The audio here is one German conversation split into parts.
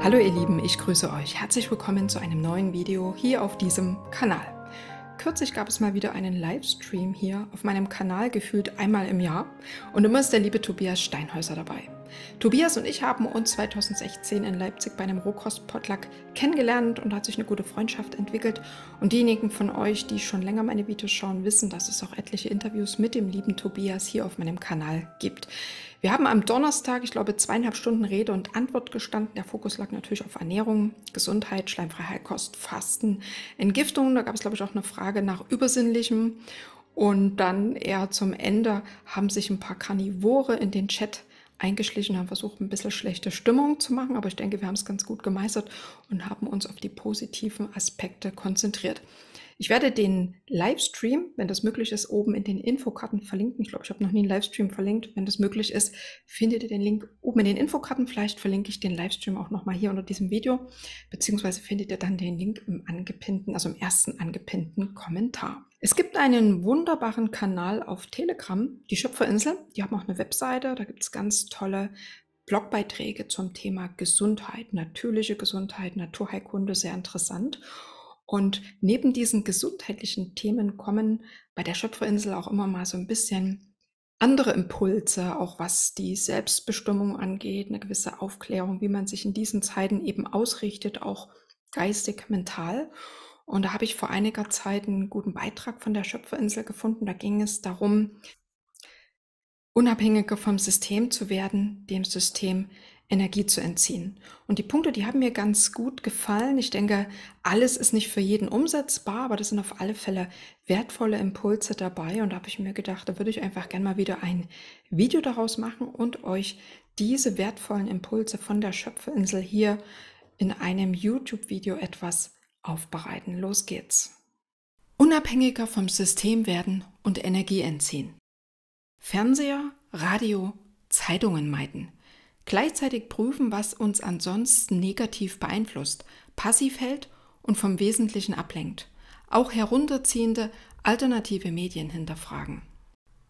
Hallo ihr Lieben, ich grüße euch. Herzlich willkommen zu einem neuen Video hier auf diesem Kanal. Kürzlich gab es mal wieder einen Livestream hier auf meinem Kanal, gefühlt einmal im Jahr. Und immer ist der liebe Tobias Steinhäuser dabei. Tobias und ich haben uns 2016 in Leipzig bei einem Rohkost-Potluck kennengelernt und hat sich eine gute Freundschaft entwickelt. Und diejenigen von euch, die schon länger meine Videos schauen, wissen, dass es auch etliche Interviews mit dem lieben Tobias hier auf meinem Kanal gibt. Wir haben am Donnerstag, ich glaube, zweieinhalb Stunden Rede und Antwort gestanden. Der Fokus lag natürlich auf Ernährung, Gesundheit, Schleimfreiheit, Kost, Fasten, Entgiftung. Da gab es, glaube ich, auch eine Frage nach Übersinnlichem. Und dann eher zum Ende haben sich ein paar Karnivore in den Chat eingeschlichen, haben versucht, ein bisschen schlechte Stimmung zu machen, aber ich denke, wir haben es ganz gut gemeistert und haben uns auf die positiven Aspekte konzentriert. Ich werde den Livestream, wenn das möglich ist, oben in den Infokarten verlinken. Ich glaube, ich habe noch nie einen Livestream verlinkt. Wenn das möglich ist, findet ihr den Link oben in den Infokarten. Vielleicht verlinke ich den Livestream auch nochmal hier unter diesem Video, beziehungsweise findet ihr dann den Link im angepinnten, also im ersten angepinnten Kommentar. Es gibt einen wunderbaren Kanal auf Telegram, die Schöpferinsel. Die haben auch eine Webseite, da gibt es ganz tolle Blogbeiträge zum Thema Gesundheit, natürliche Gesundheit, Naturheilkunde, sehr interessant. Und neben diesen gesundheitlichen Themen kommen bei der Schöpferinsel auch immer mal so ein bisschen andere Impulse, auch was die Selbstbestimmung angeht, eine gewisse Aufklärung, wie man sich in diesen Zeiten eben ausrichtet, auch geistig, mental. Und da habe ich vor einiger Zeit einen guten Beitrag von der Schöpferinsel gefunden. Da ging es darum, unabhängiger vom System zu werden, dem System Energie zu entziehen. Und die Punkte, die haben mir ganz gut gefallen. Ich denke, alles ist nicht für jeden umsetzbar, aber das sind auf alle Fälle wertvolle Impulse dabei. Und da habe ich mir gedacht, da würde ich einfach gerne mal wieder ein Video daraus machen und euch diese wertvollen Impulse von der Schöpferinsel hier in einem YouTube-Video etwas aufbereiten. Los geht's. Unabhängiger vom System werden und Energie entziehen. Fernseher, Radio, Zeitungen meiden. Gleichzeitig prüfen, was uns ansonsten negativ beeinflusst, passiv hält und vom Wesentlichen ablenkt. Auch herunterziehende, alternative Medien hinterfragen.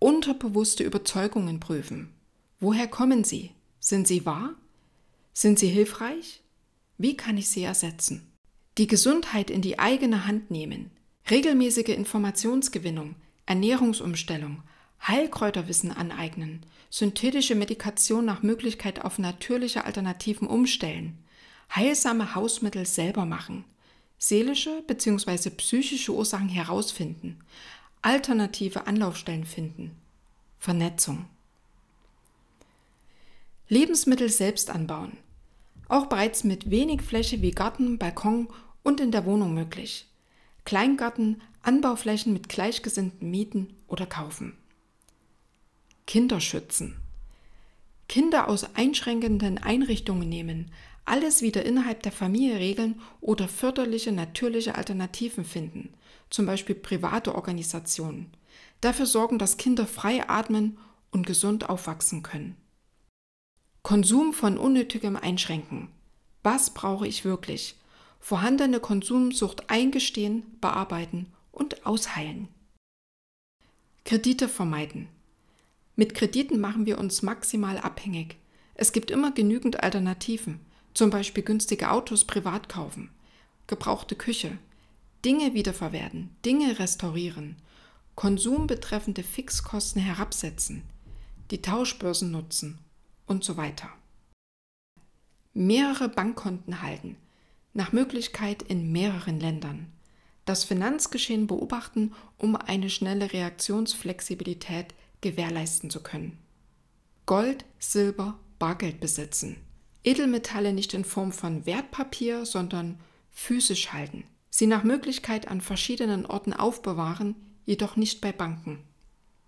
Unterbewusste Überzeugungen prüfen. Woher kommen sie? Sind sie wahr? Sind sie hilfreich? Wie kann ich sie ersetzen? die Gesundheit in die eigene Hand nehmen, regelmäßige Informationsgewinnung, Ernährungsumstellung, Heilkräuterwissen aneignen, synthetische Medikation nach Möglichkeit auf natürliche Alternativen umstellen, heilsame Hausmittel selber machen, seelische bzw. psychische Ursachen herausfinden, alternative Anlaufstellen finden, Vernetzung. Lebensmittel selbst anbauen. Auch bereits mit wenig Fläche wie Garten, Balkon und in der Wohnung möglich. Kleingarten, Anbauflächen mit Gleichgesinnten mieten oder kaufen. Kinder schützen. Kinder aus einschränkenden Einrichtungen nehmen, alles wieder innerhalb der Familie regeln oder förderliche natürliche Alternativen finden, zum Beispiel private Organisationen. Dafür sorgen, dass Kinder frei atmen und gesund aufwachsen können. Konsum von unnötigem Einschränken. Was brauche ich wirklich? vorhandene Konsumsucht eingestehen, bearbeiten und ausheilen. Kredite vermeiden. Mit Krediten machen wir uns maximal abhängig. Es gibt immer genügend Alternativen, zum Beispiel günstige Autos privat kaufen, gebrauchte Küche, Dinge wiederverwerten, Dinge restaurieren, Konsum betreffende Fixkosten herabsetzen, die Tauschbörsen nutzen und so weiter. Mehrere Bankkonten halten, nach Möglichkeit in mehreren Ländern. Das Finanzgeschehen beobachten, um eine schnelle Reaktionsflexibilität gewährleisten zu können. Gold, Silber, Bargeld besitzen. Edelmetalle nicht in Form von Wertpapier, sondern physisch halten. Sie nach Möglichkeit an verschiedenen Orten aufbewahren, jedoch nicht bei Banken.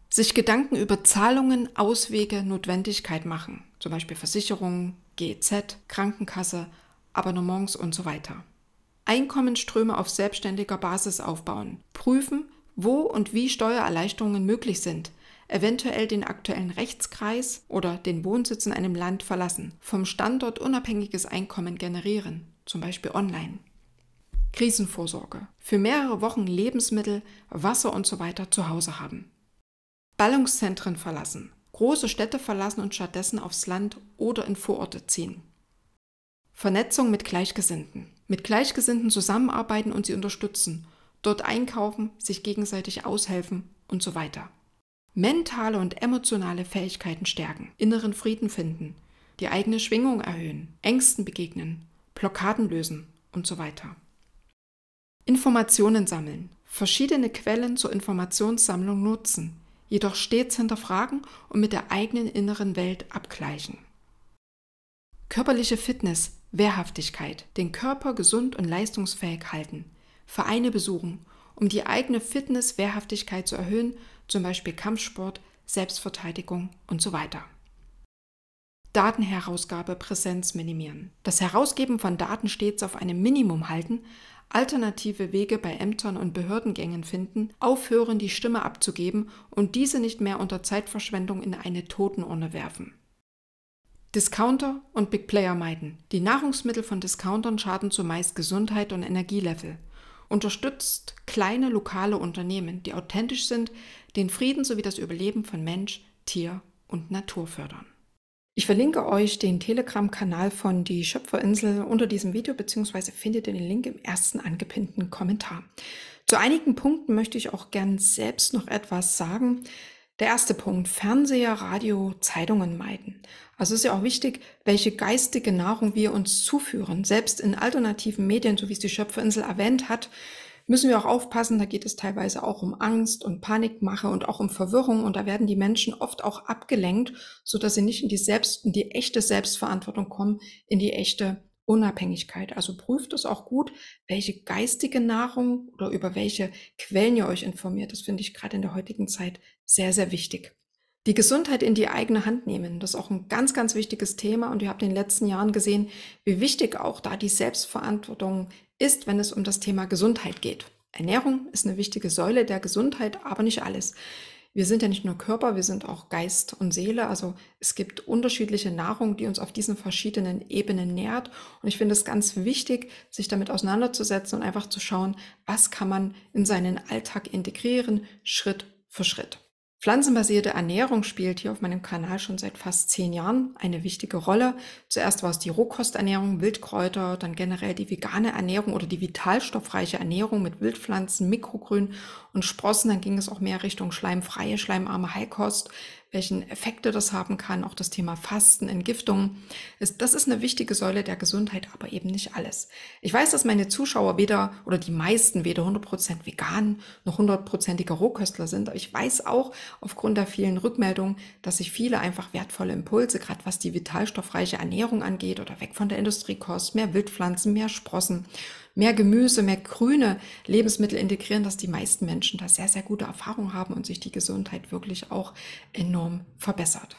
Sich Gedanken über Zahlungen, Auswege, Notwendigkeit machen, zum Beispiel Versicherungen, GEZ, Krankenkasse, Abonnements und so weiter. Einkommensströme auf selbstständiger Basis aufbauen, prüfen, wo und wie Steuererleichterungen möglich sind, eventuell den aktuellen Rechtskreis oder den Wohnsitz in einem Land verlassen, vom Standort unabhängiges Einkommen generieren, zum Beispiel online. Krisenvorsorge. Für mehrere Wochen Lebensmittel, Wasser und so weiter zu Hause haben. Ballungszentren verlassen. Große Städte verlassen und stattdessen aufs Land oder in Vororte ziehen. Vernetzung mit Gleichgesinnten. Mit Gleichgesinnten zusammenarbeiten und sie unterstützen. Dort einkaufen, sich gegenseitig aushelfen und so weiter. Mentale und emotionale Fähigkeiten stärken, inneren Frieden finden, die eigene Schwingung erhöhen, Ängsten begegnen, Blockaden lösen und so weiter. Informationen sammeln. Verschiedene Quellen zur Informationssammlung nutzen, jedoch stets hinterfragen und mit der eigenen inneren Welt abgleichen. Körperliche Fitness Wehrhaftigkeit, den Körper gesund und leistungsfähig halten, Vereine besuchen, um die eigene Fitness-Wehrhaftigkeit zu erhöhen, zum Beispiel Kampfsport, Selbstverteidigung und so weiter. Datenherausgabe Präsenz minimieren. Das Herausgeben von Daten stets auf einem Minimum halten, alternative Wege bei Ämtern und Behördengängen finden, aufhören, die Stimme abzugeben und diese nicht mehr unter Zeitverschwendung in eine Totenurne werfen. Discounter und Big Player meiden. Die Nahrungsmittel von Discountern schaden zumeist Gesundheit und Energielevel. Unterstützt kleine lokale Unternehmen, die authentisch sind, den Frieden sowie das Überleben von Mensch, Tier und Natur fördern. Ich verlinke euch den Telegram-Kanal von Die Schöpferinsel unter diesem Video, beziehungsweise findet ihr den Link im ersten angepinnten Kommentar. Zu einigen Punkten möchte ich auch gern selbst noch etwas sagen. Der erste Punkt, Fernseher, Radio, Zeitungen meiden. Also ist ja auch wichtig, welche geistige Nahrung wir uns zuführen. Selbst in alternativen Medien, so wie es die Schöpferinsel erwähnt hat, müssen wir auch aufpassen. Da geht es teilweise auch um Angst und Panikmache und auch um Verwirrung. Und da werden die Menschen oft auch abgelenkt, sodass sie nicht in die selbst, in die echte Selbstverantwortung kommen, in die echte Unabhängigkeit. Also prüft es auch gut, welche geistige Nahrung oder über welche Quellen ihr euch informiert. Das finde ich gerade in der heutigen Zeit sehr, sehr wichtig. Die Gesundheit in die eigene Hand nehmen, das ist auch ein ganz, ganz wichtiges Thema und ihr habt in den letzten Jahren gesehen, wie wichtig auch da die Selbstverantwortung ist, wenn es um das Thema Gesundheit geht. Ernährung ist eine wichtige Säule der Gesundheit, aber nicht alles. Wir sind ja nicht nur Körper, wir sind auch Geist und Seele. Also es gibt unterschiedliche Nahrung, die uns auf diesen verschiedenen Ebenen nährt. Und ich finde es ganz wichtig, sich damit auseinanderzusetzen und einfach zu schauen, was kann man in seinen Alltag integrieren, Schritt für Schritt. Pflanzenbasierte Ernährung spielt hier auf meinem Kanal schon seit fast zehn Jahren eine wichtige Rolle. Zuerst war es die Rohkosternährung, Wildkräuter, dann generell die vegane Ernährung oder die vitalstoffreiche Ernährung mit Wildpflanzen, Mikrogrün und Sprossen. Dann ging es auch mehr Richtung schleimfreie, schleimarme Heilkost welchen Effekte das haben kann, auch das Thema Fasten, Entgiftung. das ist eine wichtige Säule der Gesundheit, aber eben nicht alles. Ich weiß, dass meine Zuschauer weder oder die meisten weder 100% vegan noch 100%ige Rohköstler sind. Aber ich weiß auch aufgrund der vielen Rückmeldungen, dass sich viele einfach wertvolle Impulse, gerade was die vitalstoffreiche Ernährung angeht oder weg von der Industriekost, mehr Wildpflanzen, mehr Sprossen, mehr Gemüse, mehr grüne Lebensmittel integrieren, dass die meisten Menschen da sehr, sehr gute Erfahrungen haben und sich die Gesundheit wirklich auch enorm verbessert.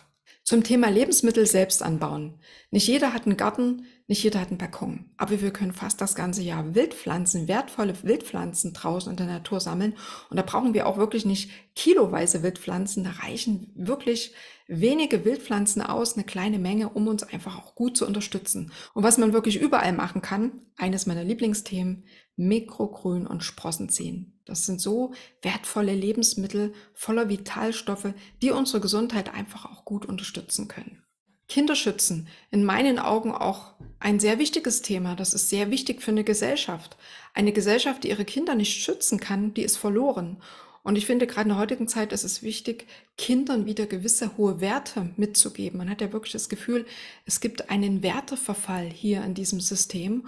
Zum Thema Lebensmittel selbst anbauen. Nicht jeder hat einen Garten, nicht jeder hat einen Balkon. Aber wir können fast das ganze Jahr Wildpflanzen, wertvolle Wildpflanzen draußen in der Natur sammeln. Und da brauchen wir auch wirklich nicht kiloweise Wildpflanzen. Da reichen wirklich wenige Wildpflanzen aus, eine kleine Menge, um uns einfach auch gut zu unterstützen. Und was man wirklich überall machen kann, eines meiner Lieblingsthemen, Mikrogrün und Sprossenzehen. Das sind so wertvolle Lebensmittel voller Vitalstoffe, die unsere Gesundheit einfach auch gut unterstützen können. Kinder schützen, in meinen Augen auch ein sehr wichtiges Thema. Das ist sehr wichtig für eine Gesellschaft. Eine Gesellschaft, die ihre Kinder nicht schützen kann, die ist verloren. Und ich finde, gerade in der heutigen Zeit ist es wichtig, Kindern wieder gewisse hohe Werte mitzugeben. Man hat ja wirklich das Gefühl, es gibt einen Werteverfall hier in diesem System.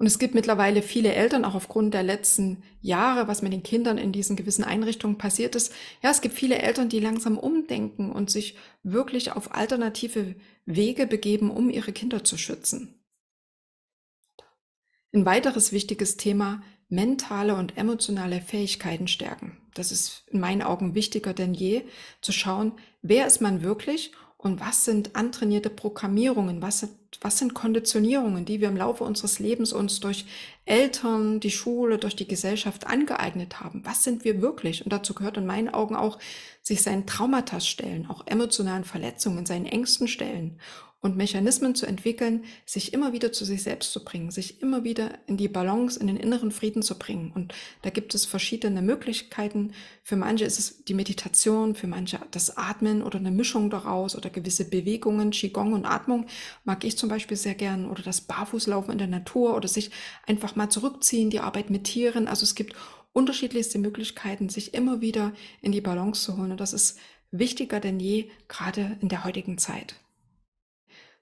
Und es gibt mittlerweile viele Eltern, auch aufgrund der letzten Jahre, was mit den Kindern in diesen gewissen Einrichtungen passiert ist. Ja, es gibt viele Eltern, die langsam umdenken und sich wirklich auf alternative Wege begeben, um ihre Kinder zu schützen. Ein weiteres wichtiges Thema, mentale und emotionale Fähigkeiten stärken. Das ist in meinen Augen wichtiger denn je, zu schauen, wer ist man wirklich und was sind antrainierte Programmierungen? Was sind, was sind Konditionierungen, die wir im Laufe unseres Lebens uns durch Eltern, die Schule, durch die Gesellschaft angeeignet haben? Was sind wir wirklich? Und dazu gehört in meinen Augen auch, sich seinen Traumata stellen, auch emotionalen Verletzungen, seinen Ängsten stellen und Mechanismen zu entwickeln, sich immer wieder zu sich selbst zu bringen, sich immer wieder in die Balance, in den inneren Frieden zu bringen. Und da gibt es verschiedene Möglichkeiten. Für manche ist es die Meditation, für manche das Atmen oder eine Mischung daraus oder gewisse Bewegungen, Qigong und Atmung mag ich zum Beispiel sehr gern oder das Barfußlaufen in der Natur oder sich einfach mal zurückziehen, die Arbeit mit Tieren. Also es gibt unterschiedlichste Möglichkeiten, sich immer wieder in die Balance zu holen. Und das ist wichtiger denn je, gerade in der heutigen Zeit.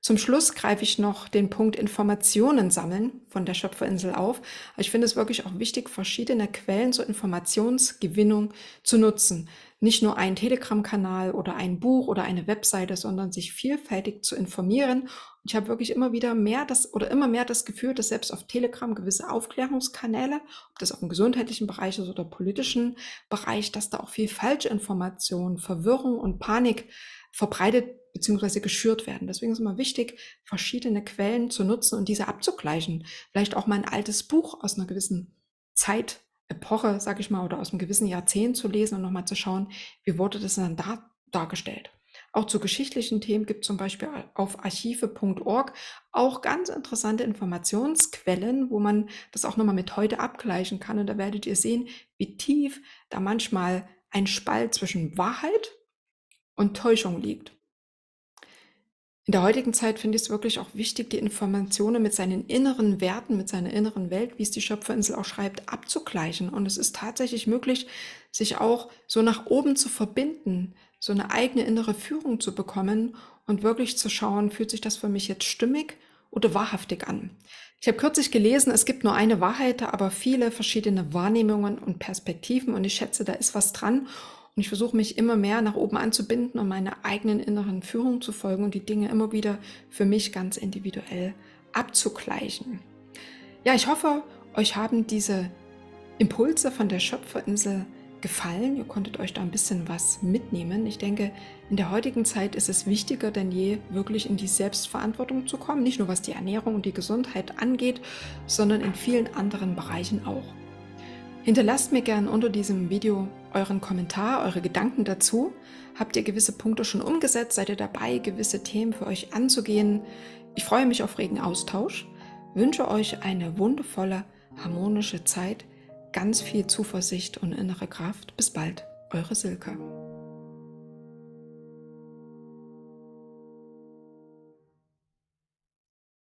Zum Schluss greife ich noch den Punkt Informationen sammeln von der Schöpferinsel auf. Also ich finde es wirklich auch wichtig, verschiedene Quellen zur Informationsgewinnung zu nutzen. Nicht nur einen Telegram-Kanal oder ein Buch oder eine Webseite, sondern sich vielfältig zu informieren. ich habe wirklich immer wieder mehr das oder immer mehr das Gefühl, dass selbst auf Telegram gewisse Aufklärungskanäle, ob das auch im gesundheitlichen Bereich ist oder politischen Bereich, dass da auch viel falsche Information, Verwirrung und Panik verbreitet beziehungsweise geschürt werden. Deswegen ist immer wichtig, verschiedene Quellen zu nutzen und diese abzugleichen. Vielleicht auch mal ein altes Buch aus einer gewissen Zeit, Epoche, sag ich mal, oder aus einem gewissen Jahrzehnt zu lesen und nochmal zu schauen, wie wurde das dann da, dargestellt. Auch zu geschichtlichen Themen gibt es zum Beispiel auf archive.org auch ganz interessante Informationsquellen, wo man das auch nochmal mit heute abgleichen kann. Und da werdet ihr sehen, wie tief da manchmal ein Spalt zwischen Wahrheit und Täuschung liegt in der heutigen Zeit finde ich es wirklich auch wichtig, die Informationen mit seinen inneren Werten, mit seiner inneren Welt, wie es die Schöpferinsel auch schreibt, abzugleichen. Und es ist tatsächlich möglich, sich auch so nach oben zu verbinden, so eine eigene innere Führung zu bekommen und wirklich zu schauen, fühlt sich das für mich jetzt stimmig oder wahrhaftig an. Ich habe kürzlich gelesen, es gibt nur eine Wahrheit, aber viele verschiedene Wahrnehmungen und Perspektiven und ich schätze, da ist was dran. Und ich versuche mich immer mehr nach oben anzubinden und meiner eigenen inneren Führung zu folgen und die Dinge immer wieder für mich ganz individuell abzugleichen. Ja, ich hoffe, euch haben diese Impulse von der Schöpferinsel gefallen. Ihr konntet euch da ein bisschen was mitnehmen. Ich denke, in der heutigen Zeit ist es wichtiger denn je, wirklich in die Selbstverantwortung zu kommen. Nicht nur was die Ernährung und die Gesundheit angeht, sondern in vielen anderen Bereichen auch. Hinterlasst mir gern unter diesem Video euren Kommentar, eure Gedanken dazu. Habt ihr gewisse Punkte schon umgesetzt? Seid ihr dabei, gewisse Themen für euch anzugehen? Ich freue mich auf regen Austausch, wünsche euch eine wundervolle, harmonische Zeit, ganz viel Zuversicht und innere Kraft. Bis bald, eure Silke.